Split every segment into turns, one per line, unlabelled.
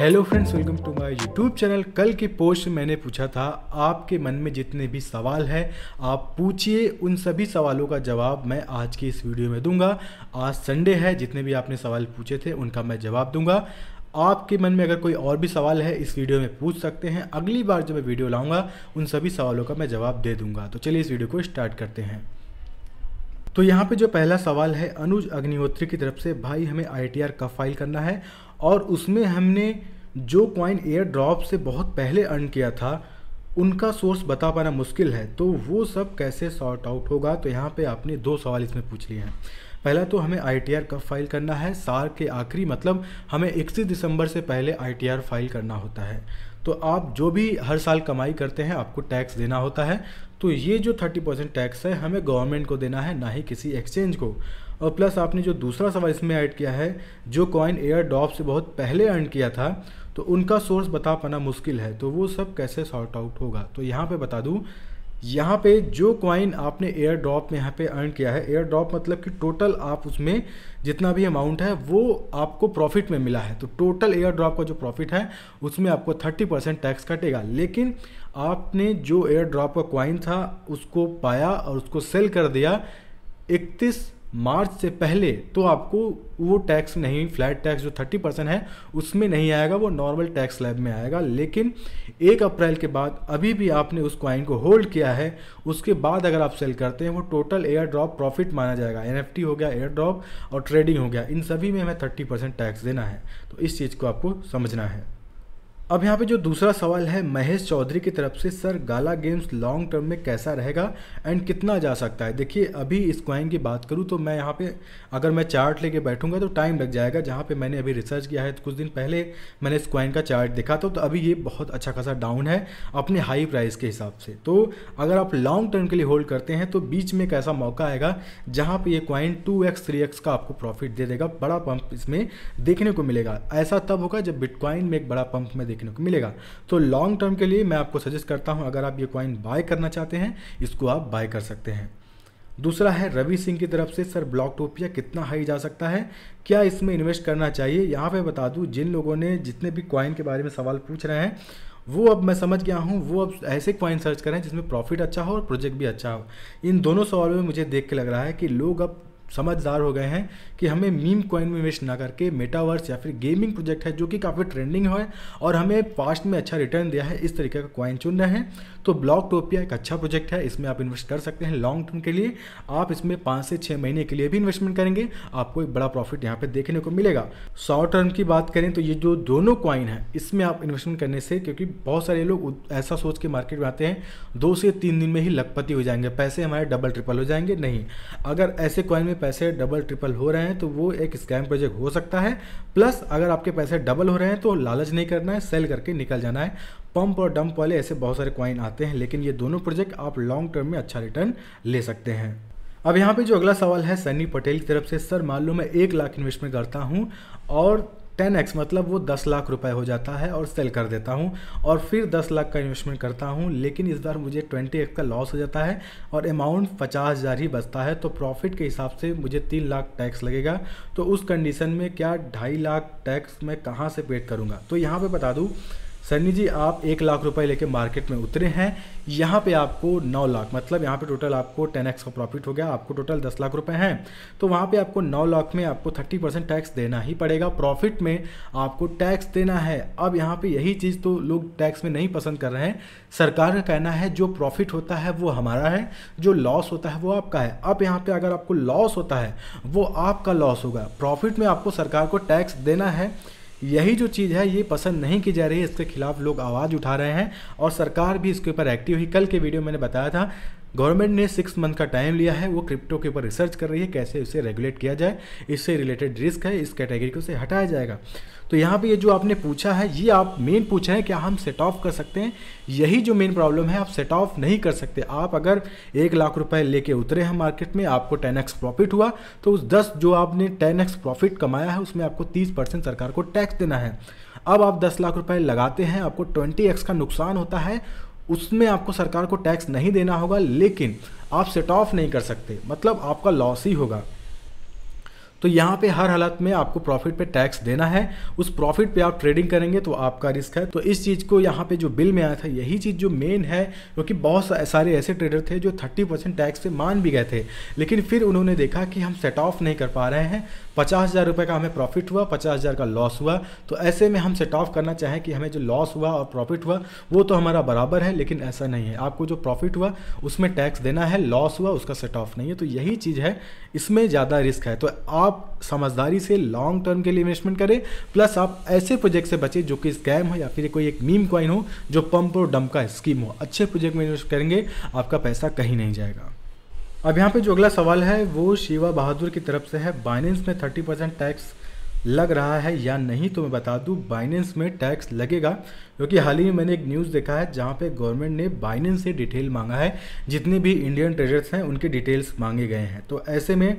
hello friends welcome to my YouTube channel कल की post में मैंने पूछा था आपके मन में जितने भी सवाल हैं आप पूछिए उन सभी सवालों का जवाब मैं आज की इस वीडियो में दूंगा आज संडे है जितने भी आपने सवाल पूछे थे उनका मैं जवाब दूंगा आपके मन में अगर कोई और भी सवाल है इस वीडियो में पूछ सकते हैं अगली बार जब मैं वीडियो लाऊंगा उन सभी सवालों का मैं जवाब दे दूंगा तो चलिए इस वीडियो को स्टार्ट करते हैं तो यहाँ पे जो पहला सवाल है अनुज अग्निहोत्री की तरफ से भाई हमें आई कब फाइल करना है और उसमें हमने जो क्वाइन एयर ड्रॉप से बहुत पहले अर्न किया था उनका सोर्स बता पाना मुश्किल है तो वो सब कैसे सॉर्ट आउट होगा तो यहाँ पे आपने दो सवाल इसमें पूछ लिए हैं पहला तो हमें आई कब फाइल करना है सार के आखिरी मतलब हमें इकतीस दिसंबर से पहले आई फाइल करना होता है तो आप जो भी हर साल कमाई करते हैं आपको टैक्स देना होता है तो ये जो थर्टी परसेंट टैक्स है हमें गवर्नमेंट को देना है ना ही किसी एक्सचेंज को और प्लस आपने जो दूसरा सवाल इसमें ऐड किया है जो कॉइन एयर डॉप से बहुत पहले अर्न किया था तो उनका सोर्स बता पाना मुश्किल है तो वो सब कैसे सॉर्ट आउट होगा तो यहाँ पर बता दूँ यहाँ पे जो कॉइन आपने एयर ड्रॉप में यहाँ पे अर्न किया है एयर ड्रॉप मतलब कि टोटल आप उसमें जितना भी अमाउंट है वो आपको प्रॉफिट में मिला है तो टोटल एयर ड्रॉप का जो प्रॉफिट है उसमें आपको 30 परसेंट टैक्स कटेगा लेकिन आपने जो एयर ड्रॉप का क्वाइन था उसको पाया और उसको सेल कर दिया 31 मार्च से पहले तो आपको वो टैक्स नहीं फ्लैट टैक्स जो 30 परसेंट है उसमें नहीं आएगा वो नॉर्मल टैक्स लैब में आएगा लेकिन एक अप्रैल के बाद अभी भी आपने उस क्वाइन को होल्ड किया है उसके बाद अगर आप सेल करते हैं वो टोटल एयर ड्रॉप प्रॉफिट माना जाएगा एन हो गया एयर ड्रॉप और ट्रेडिंग हो गया इन सभी में हमें थर्टी टैक्स देना है तो इस चीज़ को आपको समझना है अब यहाँ पे जो दूसरा सवाल है महेश चौधरी की तरफ से sir Gala Games long term में कैसा रहेगा एंड कितना जा सकता है देखिए अभी इस क्वाइन की बात करूँ तो मैं यहाँ पे अगर मैं चार्ट लेके बैठूंगा तो टाइम लग जाएगा जहाँ पे मैंने अभी रिसर्च किया है तो कुछ दिन पहले मैंने इस क्वाइन का चार्ट देखा था तो, तो अभी ये बहुत अच्छा खासा डाउन है अपने हाई प्राइस के हिसाब से तो अगर आप लॉन्ग टर्म के लिए होल्ड करते हैं तो बीच में एक ऐसा मौका आएगा जहाँ पर ये coin two X three X का आपको प्रॉफिट दे देगा बड़ा पंप इसमें देखने को मिलेगा ऐसा तब होगा जब बिटकॉइन में एक बड़ा पंप में देखने को मिलेगा तो लॉन्ग टर्म के लिए मैं आपको सजेस्ट करता हूँ अगर आप ये क्वाइन बाय करना चाहते हैं इसको आप बाय कर सकते हैं दूसरा है रवि सिंह की तरफ से सर ब्लॉक टोपिया कितना हाई जा सकता है क्या इसमें इन्वेस्ट करना चाहिए यहाँ पे बता दूँ जिन लोगों ने जितने भी क्वाइन के बारे में सवाल पूछ रहे हैं वो अब मैं समझ गया हूँ वो अब ऐसे क्वाइन सर्च करें जिसमें प्रॉफिट अच्छा हो और प्रोजेक्ट भी अच्छा हो इन दोनों सवालों में मुझे देख के लग रहा है कि लोग अब समझदार हो गए हैं कि हमें मीम कॉइन में इन्वेस्ट ना करके मेटावर्स या फिर गेमिंग प्रोजेक्ट है जो कि काफ़ी ट्रेंडिंग है और हमें पास्ट में अच्छा रिटर्न दिया है इस तरीके का कॉइन चुन रहे हैं तो ब्लॉक टोपिया एक अच्छा प्रोजेक्ट है इसमें आप इन्वेस्ट कर सकते हैं लॉन्ग टर्म के लिए आप इसमें पाँच से छः महीने के लिए भी इन्वेस्टमेंट करेंगे आपको एक बड़ा प्रॉफिट यहाँ पर देखने को मिलेगा शॉर्ट टर्म की बात करें तो ये जो दोनों कॉइन है इसमें आप इन्वेस्टमेंट करने से क्योंकि बहुत सारे लोग ऐसा सोच के मार्केट में आते हैं दो से तीन दिन में ही लखपति हो जाएंगे पैसे हमारे डबल ट्रिपल हो जाएंगे नहीं अगर ऐसे कॉइन में पैसे डबल ट्रिपल हो रहे हैं तो वो एक स्कैम प्रोजेक्ट हो सकता है प्लस अगर आपके पैसे डबल हो रहे हैं तो लालच नहीं करना है सेल करके निकल जाना है पंप और डंप वाले ऐसे बहुत सारे क्वाइन आते हैं लेकिन ये दोनों प्रोजेक्ट आप लॉन्ग टर्म में अच्छा रिटर्न ले सकते हैं अब यहाँ पे जो अगला सवाल है सनी पटेल की तरफ से सर मान लो मैं एक लाख इन्वेस्टमेंट करता हूँ और टेन एक्स मतलब वो दस लाख रुपए हो जाता है और सेल कर देता हूँ और फिर दस लाख का इन्वेस्टमेंट करता हूँ लेकिन इस बार मुझे ट्वेंटी एक्स का लॉस हो जाता है और अमाउंट पचास हज़ार ही बचता है तो प्रॉफिट के हिसाब से मुझे तीन लाख टैक्स लगेगा तो उस कंडीशन में क्या ढाई लाख टैक्स मैं कहाँ से पेड करूँगा तो यहाँ पर बता दूँ सन्नी जी आप एक लाख रुपए लेके मार्केट में उतरे हैं यहाँ पे आपको नौ लाख मतलब यहाँ पे टोटल आपको टेन एक्स का प्रॉफिट हो गया आपको टोटल दस लाख रुपए हैं तो वहाँ पे आपको नौ लाख में आपको थर्टी परसेंट टैक्स देना ही पड़ेगा प्रॉफिट में आपको टैक्स देना है अब यहाँ पे यही चीज़ तो लोग टैक्स में नहीं पसंद कर रहे हैं सरकार का कहना है जो प्रॉफिट होता है वो हमारा है जो लॉस होता है वो आपका है अब यहाँ पर अगर आपको लॉस होता है वो आपका लॉस होगा प्रॉफिट में आपको सरकार को टैक्स देना है यही जो चीज़ है ये पसंद नहीं की जा रही है इसके खिलाफ लोग आवाज़ उठा रहे हैं और सरकार भी इसके ऊपर एक्टिव हुई कल के वीडियो मैंने बताया था गवर्नमेंट ने सिक्स मंथ का टाइम लिया है वो क्रिप्टो के ऊपर रिसर्च कर रही है कैसे इसे रेगुलेट किया जाए इससे रिलेटेड रिस्क है इस कैटेगरी को से हटाया जाएगा तो यहाँ पे ये जो आपने पूछा है ये आप मेन पूछा है क्या हम सेट ऑफ कर सकते हैं यही जो मेन प्रॉब्लम है आप सेट ऑफ नहीं कर सकते आप अगर एक लाख रुपए लेके उतरे हैं मार्केट में आपको टेन एक्स प्रॉफिट हुआ तो उस दस जो आपने टेन एक्स प्रॉफिट कमाया है उसमें आपको तीस परसेंट सरकार को टैक्स देना है अब आप दस लाख रुपए लगाते हैं आपको ट्वेंटी एक्स का नुकसान होता है उसमें आपको सरकार को टैक्स नहीं देना होगा लेकिन आप सेट ऑफ नहीं कर सकते मतलब आपका लॉस ही होगा तो यहाँ पे हर हालत में आपको प्रॉफिट पे टैक्स देना है उस प्रॉफिट पे आप ट्रेडिंग करेंगे तो आपका रिस्क है तो इस चीज़ को यहाँ पे जो बिल में आया था यही चीज़ जो मेन है क्योंकि बहुत सारे ऐसे ट्रेडर थे जो थर्टी परसेंट टैक्स पे मान भी गए थे लेकिन फिर उन्होंने देखा कि हम सेट ऑफ नहीं कर पा रहे हैं पचास हज़ार रुपये का हमें प्रॉफिट हुआ पचास हज़ार का लॉस हुआ तो ऐसे में हम सेट ऑफ करना चाहें कि हमें जो लॉस हुआ और प्रॉफिट हुआ वो तो हमारा बराबर है लेकिन ऐसा नहीं है आपको जो प्रॉफिट हुआ उसमें टैक्स देना है लॉस हुआ उसका सेट ऑफ नहीं है तो यही चीज़ है इसमें ज़्यादा रिस्क है तो आप समझदारी से लॉन्ग टर्म के लिए इन्वेस्टमेंट करें प्लस आप ऐसे प्रोजेक्ट से बचें जो कि स्कैम हो या फिर कोई एक मीम क्वाइन हो जो पंप और डम का स्कीम हो अच्छे प्रोजेक्ट में इन्वेस्ट करेंगे आपका पैसा कहीं नहीं जाएगा अब यहाँ पे जो अगला सवाल है वो शिवा बहादुर की तरफ से है बाइनेंस में थर्टी परसेंट टैक्स लग रहा है या नहीं तो मैं बता दूँ बाइनेंस में टैक्स लगेगा क्योंकि हाल ही में मैंने एक न्यूज़ देखा है जहाँ पे गवर्नमेंट ने बाइनेंस से डिटेल मांगा है जितने भी इंडियन ट्रेजर्स हैं उनके डिटेल्स मांगे गए हैं तो ऐसे में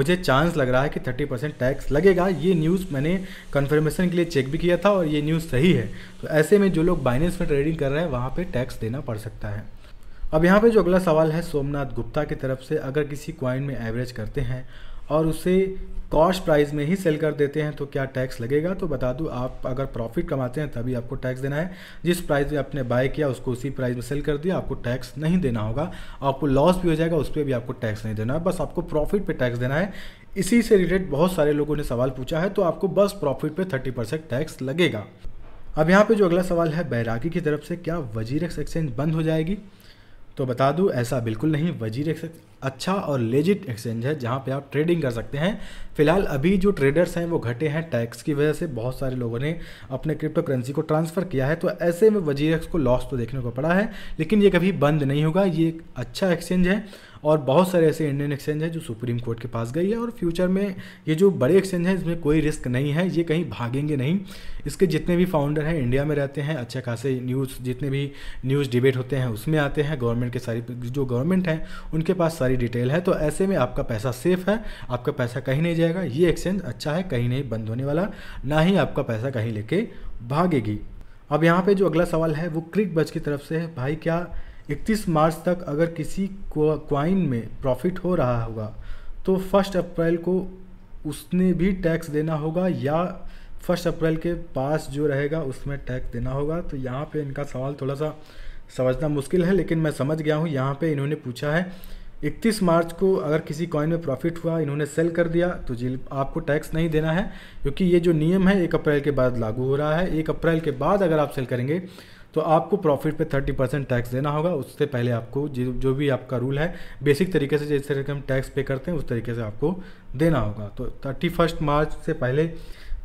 मुझे चांस लग रहा है कि थर्टी परसेंट टैक्स लगेगा ये न्यूज़ मैंने कन्फर्मेशन के लिए चेक भी किया था और ये न्यूज़ सही है तो ऐसे में जो लोग बाइनेंस में ट्रेडिंग कर रहे हैं वहाँ पर टैक्स देना पड़ सकता है अब यहाँ पे जो अगला सवाल है सोमनाथ गुप्ता की तरफ से अगर किसी क्वाइन में एवरेज करते हैं और उसे कॉस्ट प्राइस में ही सेल कर देते हैं तो क्या टैक्स लगेगा तो बता दूँ आप अगर प्रॉफिट कमाते हैं तभी आपको टैक्स देना है जिस प्राइस में आपने बाय किया उसको उसी प्राइस में सेल कर दिया आपको टैक्स नहीं देना होगा आपको लॉस भी हो जाएगा उस पर भी आपको टैक्स नहीं देना है बस आपको प्रॉफिट पर टैक्स देना है इसी से रिलेटेड बहुत सारे लोगों ने सवाल पूछा है तो आपको बस प्रॉफिट पर थर्टी परसेंट टैक्स लगेगा अब यहाँ पर जो अगला सवाल है बैरागी की तरफ से क्या वजीरक्स एक्सचेंज बंद हो जाएगी तो बता दूँ ऐसा बिल्कुल नहीं वजीर अच्छा और लेजिट एक्सचेंज है जहाँ पे आप ट्रेडिंग कर सकते हैं फिलहाल अभी जो ट्रेडर्स हैं वो घटे हैं टैक्स की वजह से बहुत सारे लोगों ने अपने क्रिप्टो करेंसी को ट्रांसफ़र किया है तो ऐसे में वजी को लॉस तो देखने को पड़ा है लेकिन ये कभी बंद नहीं होगा ये एक अच्छा एक्सचेंज है और बहुत सारे ऐसे इंडियन एक्सचेंज हैं जो सुप्रीम कोर्ट के पास गई है और फ्यूचर में ये जो बड़े एक्सचेंज हैं इसमें कोई रिस्क नहीं है ये कहीं भागेंगे नहीं इसके जितने भी फाउंडर हैं इंडिया में रहते हैं अच्छे खासे न्यूज़ जितने भी न्यूज़ डिबेट होते हैं उसमें आते हैं गवर्नमेंट के सारी जो गवर्नमेंट हैं उनके पास सारी सारी डिटेल है तो ऐसे में आपका पैसा सेफ है आपका पैसा कहीं नहीं जाएगा ये एक्सचेंज अच्छा है कहीं नहीं बंद होने वाला ना ही आपका पैसा कहीं लेके भागेगी अब यहाँ पे जो अगला सवाल है वो क्रिक बज की तरफ से है भाई क्या 31 मार्च तक अगर किसी क्वाइन में प्रॉफिट हो रहा होगा तो फर्स्ट अप्रैल को उसने भी टैक्स देना होगा या फर्स्ट अप्रैल के पास जो रहेगा उसमें टैक्स देना होगा तो यहाँ पे इनका सवाल थोड़ा सा समझना मुश्किल है लेकिन मैं समझ गया हूँ यहाँ पे इन्होंने पूछा है इकतीस मार्च को अगर किसी कॉइन में प्रॉफिट हुआ इन्होंने सेल कर दिया तो जी आपको टैक्स नहीं देना है क्योंकि ये जो नियम है एक अप्रैल के बाद लागू हो रहा है एक अप्रैल के बाद अगर आप सेल करेंगे तो आपको प्रॉफिट पे 30 परसेंट टैक्स देना होगा उससे पहले आपको जो जो भी आपका रूल है बेसिक तरीके से जिस तरीके हम टैक्स पे करते हैं उस तरीके से आपको देना होगा तो थर्टी फर्स्ट मार्च से पहले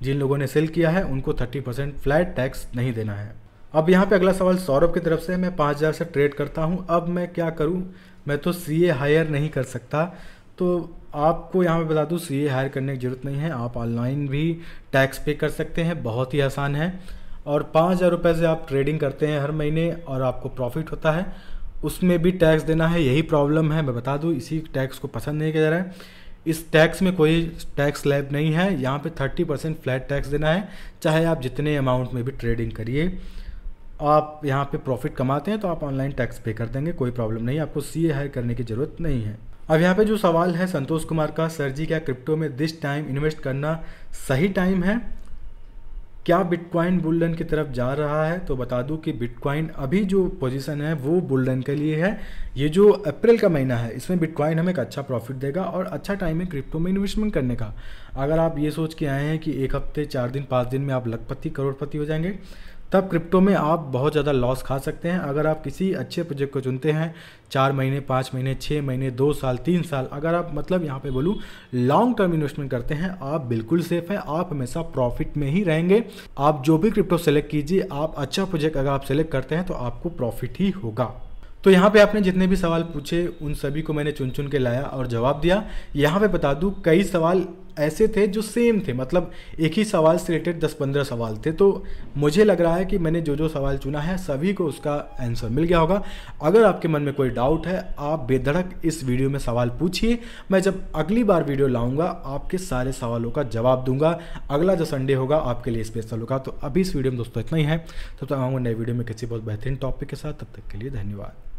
जिन लोगों ने सेल किया है उनको थर्टी परसेंट फ्लैट टैक्स नहीं देना है अब यहाँ पे अगला सवाल सौरभ की तरफ से मैं पाँच हज़ार से ट्रेड करता हूँ अब मैं क्या करूँ मैं तो सी ए हायर नहीं कर सकता तो आपको यहाँ पे बता दूँ सी ए हायर करने की ज़रूरत नहीं है आप ऑनलाइन भी टैक्स पे कर सकते हैं बहुत ही आसान है और पाँच हज़ार रुपये से आप ट्रेडिंग करते हैं हर महीने और आपको प्रॉफिट होता है उसमें भी टैक्स देना है यही प्रॉब्लम है मैं बता दूँ इसी टैक्स को पसंद नहीं किया जा रहा है इस टैक्स में कोई टैक्स लैब नहीं है यहाँ पे 30 परसेंट फ्लैट टैक्स देना है चाहे आप जितने अमाउंट में भी ट्रेडिंग करिए आप यहाँ पे प्रॉफिट कमाते हैं तो आप ऑनलाइन टैक्स पे कर देंगे कोई प्रॉब्लम नहीं आपको सी ए हायर करने की ज़रूरत नहीं है अब यहाँ पे जो सवाल है संतोष कुमार का सर जी क्या क्रिप्टो में दिस टाइम इन्वेस्ट करना सही टाइम है क्या बिटकॉइन बुल्डन की तरफ जा रहा है तो बता दूं कि बिटकॉइन अभी जो पोजीशन है वो बुल्डन के लिए है ये जो अप्रैल का महीना है इसमें बिटकॉइन हमें एक अच्छा प्रॉफिट देगा और अच्छा टाइम है क्रिप्टो में इन्वेस्टमेंट करने का अगर आप ये सोच के आए हैं कि एक हफ्ते चार दिन पाँच दिन में आप लखपति करोड़पति हो जाएंगे तब क्रिप्टो में आप बहुत ज़्यादा लॉस खा सकते हैं अगर आप किसी अच्छे प्रोजेक्ट को चुनते हैं चार महीने पाँच महीने छः महीने दो साल तीन साल अगर आप मतलब यहाँ पे बोलूँ लॉन्ग टर्म इन्वेस्टमेंट करते हैं आप बिल्कुल सेफ हैं आप हमेशा प्रॉफिट में ही रहेंगे आप जो भी क्रिप्टो सेलेक्ट कीजिए आप अच्छा प्रोजेक्ट अगर आप सेलेक्ट करते हैं तो आपको प्रॉफिट ही होगा तो यहाँ पे आपने जितने भी सवाल पूछे उन सभी को मैंने चुन चुन के लाया और जवाब दिया यहाँ पे बता दूँ कई सवाल ऐसे थे जो सेम थे मतलब एक ही सवाल से रिलेटेड दस पंद्रह सवाल थे तो मुझे लग रहा है कि मैंने जो जो सवाल चुना है सभी को उसका आंसर मिल गया होगा अगर आपके मन में कोई डाउट है आप बेधड़क इस वीडियो में सवाल पूछिए मैं जब अगली बार वीडियो लाऊंगा आपके सारे सवालों का जवाब दूंगा अगला जो संडे होगा आपके लिए स्पेशल होगा तो अभी इस वीडियो में दोस्तों इतना ही है तब तक आऊँगा नए वीडियो में किसी बहुत बेहतरीन टॉपिक के साथ तब तक के लिए धन्यवाद